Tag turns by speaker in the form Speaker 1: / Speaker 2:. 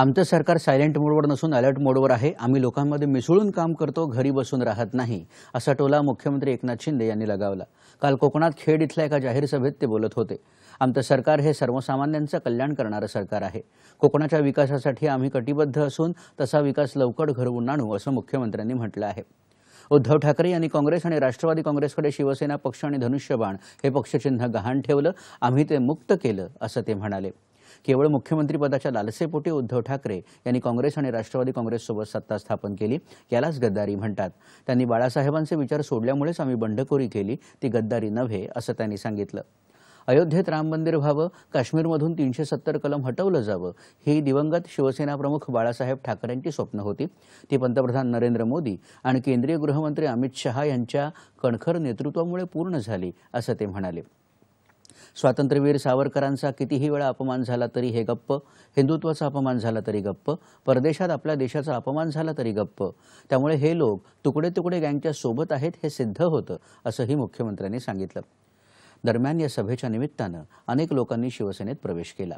Speaker 1: आमचं सरकार सायलेंट मोडवर नसून अलर्ट मोडवर आहे आम्ही लोकांमध्ये मिसळून काम करतो घरी बसून राहत नाही असा टोला मुख्यमंत्री एकनाथ शिंदे यांनी लगावला काल कोकणात खेड इथल्या एका जाहीर सभेत ते बोलत होते आमचं सरकार हे सर्वसामान्यांचं कल्याण करणारं सरकार आहे कोकणाच्या विकासासाठी आम्ही कटिबद्ध असून तसा विकास लवकर घरवून आणू असं मुख्यमंत्र्यांनी म्हटलं आहे उद्धव ठाकरे यांनी काँग्रेस आणि राष्ट्रवादी काँग्रेसकडे शिवसेना पक्ष आणि धनुष्यबाण हे पक्षचिन्ह गहाण ठेवलं आम्ही ते मुक्त केलं असं ते म्हणाले केवळ मुख्यमंत्रीपदाच्या लालसेपोटी उद्धव ठाकरे यांनी काँग्रेस आणि राष्ट्रवादी काँग्रेससोबत सत्ता स्थापन केली यालाच गद्दारी म्हणतात त्यांनी बाळासाहेबांचे विचार सोडल्यामुळेच आम्ही बंडखोरी केली ती गद्दारी नव्हे असं त्यांनी सांगितलं अयोध्येत राम मंदिर व्हावं काश्मीरमधून तीनशे सत्तर कलम हटवलं जावं ही दिवंगत शिवसेना प्रमुख बाळासाहेब ठाकरेंची स्वप्न होती ती पंतप्रधान नरेंद्र मोदी आणि केंद्रीय गृहमंत्री अमित शहा यांच्या कणखर नेतृत्वामुळे पूर्ण झाली असं ते म्हणाले स्वातंत्र्यवीर सावरकरांचा कितीही वेळा अपमान झाला तरी हे गप्प हिंदुत्वाचा अपमान झाला तरी गप्प परदेशात आपल्या देशाचा अपमान झाला तरी गप्प त्यामुळे हे लोक तुकडे तुकडे गँगच्या सोबत आहेत हे सिद्ध होतं असंही मुख्यमंत्र्यांनी सांगितलं दरम्यान या सभेच्या निमित्तानं अनेक लोकांनी शिवसेनेत प्रवेश केला